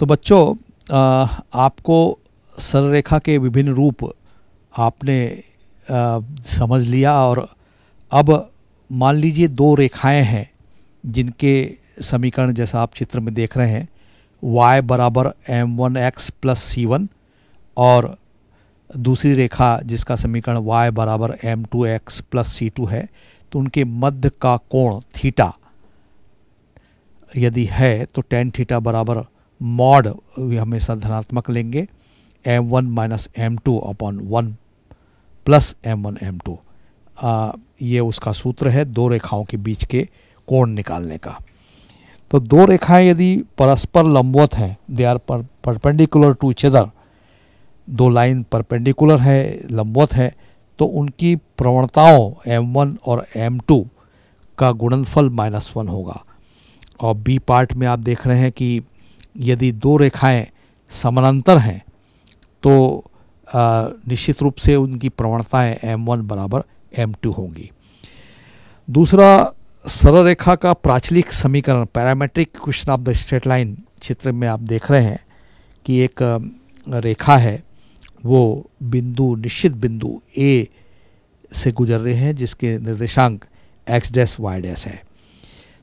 तो बच्चों आपको सररेखा के विभिन्न रूप आपने आ, समझ लिया और अब मान लीजिए दो रेखाएं हैं जिनके समीकरण जैसा आप चित्र में देख रहे हैं y बराबर M one X plus C one और दूसरी रेखा जिसका समीकरण y बराबर M two X plus C two है तो उनके मध्य का कोण थीटा यदि है तो टेन थीटा बराबर मॉड हमेशा धनात्मक लेंगे M one minus M two upon one plus M one M two ये उसका सूत्र है दो रेखाओं के बीच के कोण निकालने का तो दो रेखाएं यदि परस्पर लंबवत हैं दे आर पर परपेंडिकुलर टू चेदर दो लाइन परपेंडिकुलर है लंबवत है तो उनकी प्रवणताओं एम वन और एम टू का गुणनफल माइनस वन होगा और बी पार्ट में आप देख रहे हैं कि यदि दो रेखाएं समानांतर हैं तो निश्चित रूप से उनकी प्रवणताएं एम वन बराबर एम टू होंगी दूसरा सरल रेखा का प्राचलिक समीकरण parametric question of the straight line चित्र में आप देख रहे हैं कि एक रेखा है वो बिंदु निश्चित बिंदु ए से गुजर रहे हैं जिसके निर्देशांक एक्स डैस वाई डैस है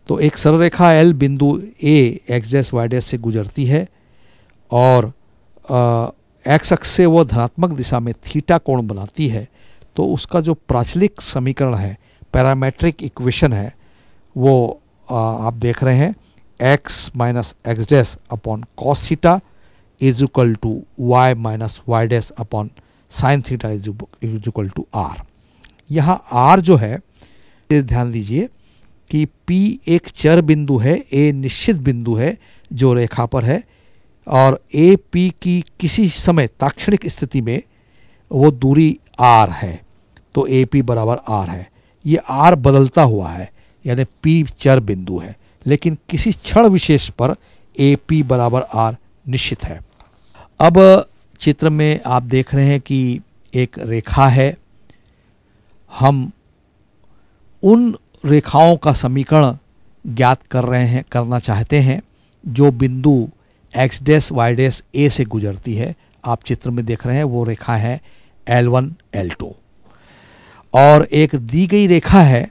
तो एक सरल रेखा एल बिंदु A X dash Y dash से गुजरती है और एक्स अक्ष से वह धनात्मक दिशा में थीटा कोण बनाती है तो उसका जो प्राचलिक समीकरण है पैरामेट्रिक इक्वेशन है वो आ, आप देख रहे हैं X minus X dash upon cos theta is equal to Y minus Y dash upon sine theta is equal to R यहाँ आर जो है ध्यान दीजिए कि P एक चर बिंदु है A निश्चित बिंदु है जो रेखा पर है और ए पी की किसी समय ताक्षणिक स्थिति में वो दूरी आर है तो ए पी बराबर आर है ये आर बदलता हुआ है यानी पी चर बिंदु है लेकिन किसी क्षण विशेष पर ए पी बराबर आर निश्चित है अब चित्र में आप देख रहे हैं कि एक रेखा है हम उन रेखाओं का समीकरण ज्ञात कर रहे हैं करना चाहते हैं जो बिंदु x dash y dash A से गुजरती है आप चित्र में देख रहे हैं वो रेखा है एल वन एल टू और एक दी गई रेखा है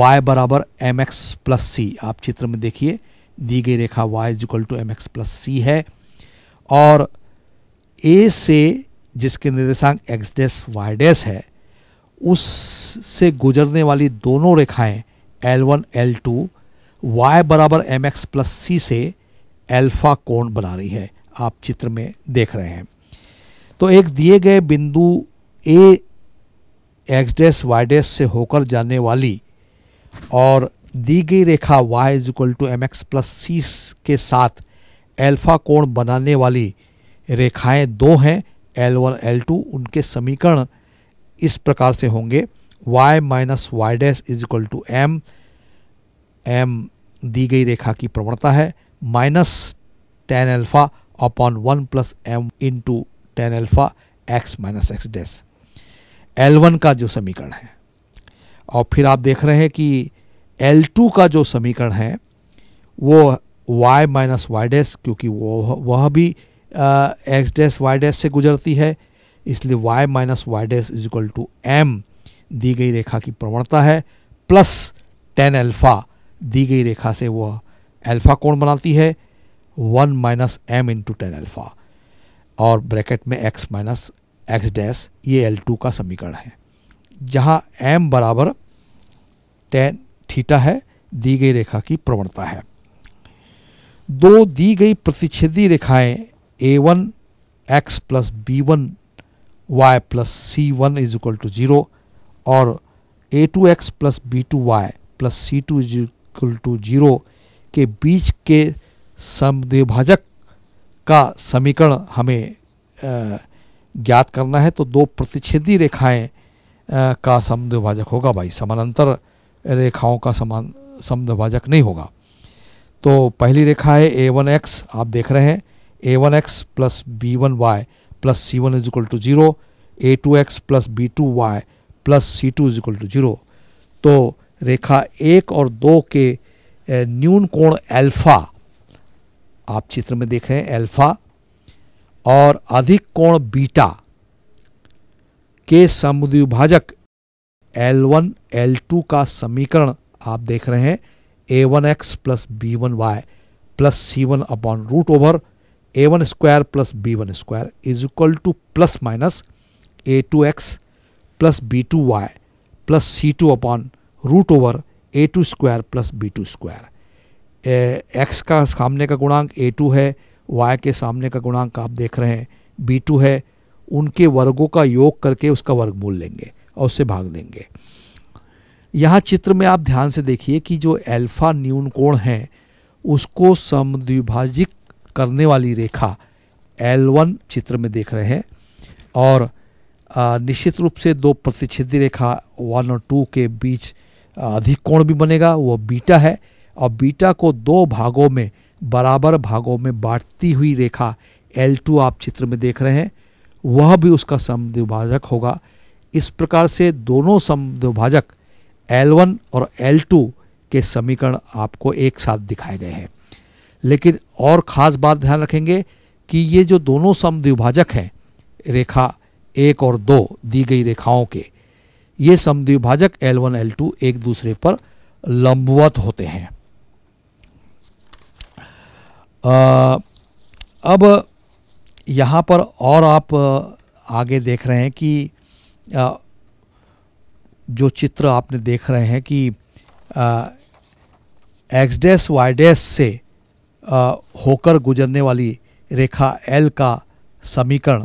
y बराबर एम एक्स प्लस सी आप चित्र में देखिए दी गई रेखा y is equal to M X plus C है और a से जिसके निर्देशांक x डैस y डैस है उससे गुजरने वाली दोनों रेखाएं L1, L2 y बराबर एम एक्स प्लस सी से अल्फा कोण बना रही है आप चित्र में देख रहे हैं तो एक दिए गए बिंदु A X dash Y dash से होकर जाने वाली और दी गई रेखा y is equal to M X plus C के साथ अल्फा कोण बनाने वाली रेखाएं दो हैं L1, L2 उनके समीकरण इस प्रकार से होंगे y minus Y dash is equal to M M दी गई रेखा की प्रवणता है minus tan alpha upon one plus M into tan alpha X minus X dash L one का जो समीकरण है और फिर आप देख रहे हैं कि एल टू का जो समीकरण है वो y माइनस वाई डैस क्योंकि वो वह भी एक्स डैस वाई डैस से गुजरती है इसलिए y minus Y dash is equal to M दी गई रेखा की प्रवणता है प्लस टेन अल्फ़ा दी गई रेखा से वह अल्फ़ा कोण बनाती है one minus M into tan alpha और ब्रैकेट में एक्स माइनस एक्स डैस ये एल टू का समीकरण है जहाँ एम बराबर टेन थीटा है दी गई रेखा की प्रवणता है दो दी गई प्रतिच्छेदी रेखाएं A one X plus B one y plus c1 is equal to 0 और a2x plus b2y plus c2 is equal to 0 के बीच के समद्विभाजक का समीकरण हमें ज्ञात करना है तो दो प्रतिच्छेदी रेखाएं का समद्विभाजक होगा भाई समानांतर रेखाओं का समान समद्विभाजक नहीं होगा तो पहली रेखा है ए वन एक्स आप देख रहे हैं A one X plus B one Y plus C one is equal to zero A two X plus B two Y plus C two is equal to zero तो रेखा एक और दो के न्यून कोण अल्फा आप चित्र में देख रहे हैं अल्फा और अधिक कोण बीटा के एल वन एल टू का समीकरण आप देख रहे हैं A one X plus B one Y plus C one upon root over A one square plus B one square is equal to plus minus A two X plus B two Y plus C two upon root over A, two two square square plus B X का सामने का गुणांक ए to है Y के सामने का गुणांक आप देख रहे हैं बी टू है उनके वर्गों का योग करके उसका वर्गमूल लेंगे और उससे भाग देंगे यहाँ चित्र में आप ध्यान से देखिए कि जो अल्फा न्यून कोण है उसको समद्विभाजिक करने वाली रेखा L1 चित्र में देख रहे हैं और निश्चित रूप से दो प्रतिच्छेदी रेखा वन और टू के बीच अधिक कोण भी बनेगा वो बीटा है और बीटा को दो भागों में बराबर भागों में बांटती हुई रेखा L2 आप चित्र में देख रहे हैं वह भी उसका समद्विभाजक होगा इस प्रकार से दोनों समद्विभाजक L1 और L2 के समीकरण आपको एक साथ दिखाए गए हैं लेकिन और ख़ास बात ध्यान रखेंगे कि ये जो दोनों द्विभाजक हैं रेखा एक और दो दी गई रेखाओं के ये एल वन एल टू एक दूसरे पर लंबवत होते हैं आ, अब यहाँ पर और आप आगे देख रहे हैं कि आ, जो चित्र आपने देख रहे हैं कि एक्स डैस वाई डैस से होकर गुजरने वाली रेखा एल का समीकरण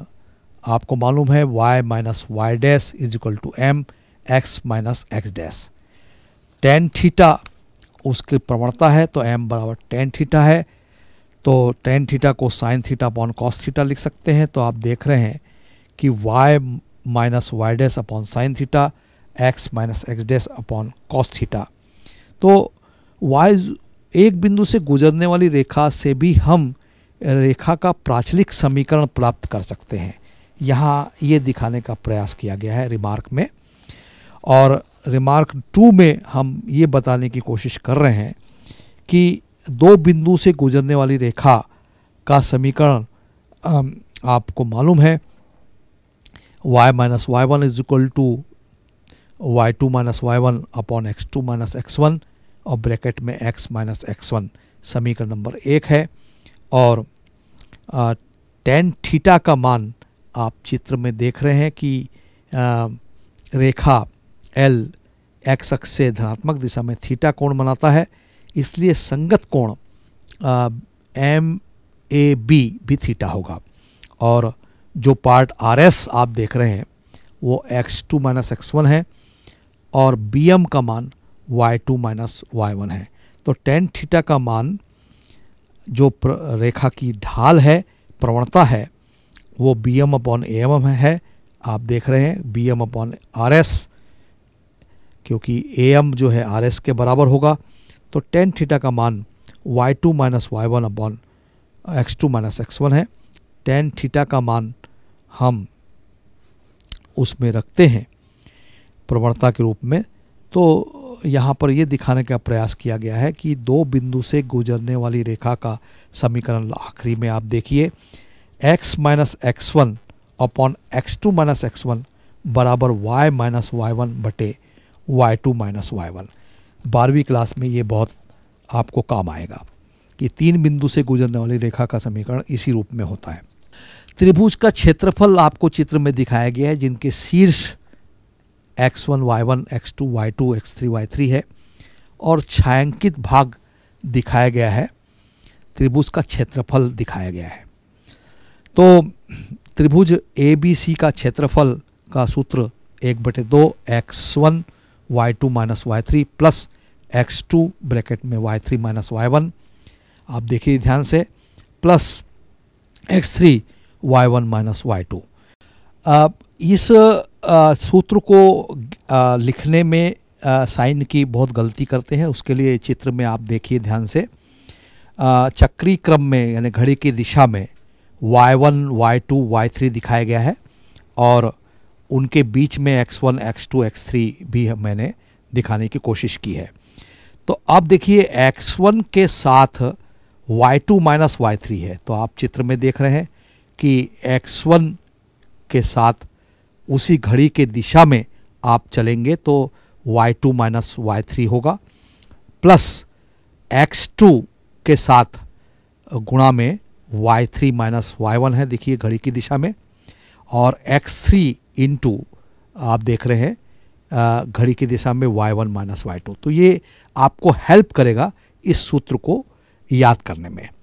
आपको मालूम है y minus Y dash is equal to M X minus X dash tan theta उसकी प्रवणता है तो m बराबर टेन थीटा है तो टेन थीटा को sine theta upon cos theta लिख सकते हैं तो आप देख रहे हैं कि y minus Y dash upon sine theta x minus X dash upon cos theta तो y एक बिंदु से गुजरने वाली रेखा से भी हम रेखा का प्राचलिक समीकरण प्राप्त कर सकते हैं यहाँ ये दिखाने का प्रयास किया गया है रिमार्क में और रिमार्क टू में हम ये बताने की कोशिश कर रहे हैं कि दो बिंदु से गुजरने वाली रेखा का समीकरण आपको मालूम है y minus Y one is equal to Y two minus Y one upon X two minus X one और ब्रैकेट में x माइनस एक्स वन समीकरण नंबर एक है और टेन थीटा का मान आप चित्र में देख रहे हैं कि आ, रेखा एल एक्स अक्ष से धनात्मक दिशा में थीटा कोण बनाता है इसलिए संगत कोण एम ए बी भी थीटा होगा और जो पार्ट आर एस आप देख रहे हैं वो X two minus X one है और बी एम का मान Y two minus Y one है तो टेन थीटा का मान जो रेखा की ढाल है प्रवणता है वो B M upon A M है आप देख रहे हैं B M upon R S क्योंकि ए एम जो है आर एस के बराबर होगा तो टेन थीटा का मान Y two minus Y one upon X two minus X one है टेन थीटा का मान हम उसमें रखते हैं प्रवणता के रूप में तो यहाँ पर यह दिखाने का प्रयास किया गया है कि दो बिंदु से गुजरने वाली रेखा का समीकरण आखिरी में आप देखिए x minus X one upon X two minus X one बराबर वाई माइनस वाई वन बटे Y two minus Y one बारहवीं क्लास में ये बहुत आपको काम आएगा कि तीन बिंदु से गुजरने वाली रेखा का समीकरण इसी रूप में होता है त्रिभुज का क्षेत्रफल आपको चित्र में दिखाया गया है जिनके शीर्ष X X one one Y two Y two X three Y three है और छायांकित भाग दिखाया गया है त्रिभुज का क्षेत्रफल दिखाया गया है तो त्रिभुज ए बी सी का क्षेत्रफल का सूत्र एक बटे दो X one Y two minus Y three plus X two bracket में Y three minus Y one आप देखिए ध्यान से plus X three Y one minus Y two इस सूत्र को आ, लिखने में आ, साइन की बहुत गलती करते हैं उसके लिए चित्र में आप देखिए ध्यान से चक्री क्रम में यानी घड़ी की दिशा में Y one Y two Y three दिखाया गया है और उनके बीच में X one X two X three भी मैंने दिखाने की कोशिश की है तो अब देखिए एक्स वन के साथ Y two minus Y three है तो आप चित्र में देख रहे हैं कि एक्स वन के साथ उसी घड़ी के दिशा में आप चलेंगे तो y2 two minus Y three होगा प्लस x2 के साथ गुणा में y3 थ्री माइनस वाई है देखिए घड़ी की दिशा में और x3 थ्री इंटू आप देख रहे हैं घड़ी की दिशा में y1 वन माइनस वाई तो ये आपको हेल्प करेगा इस सूत्र को याद करने में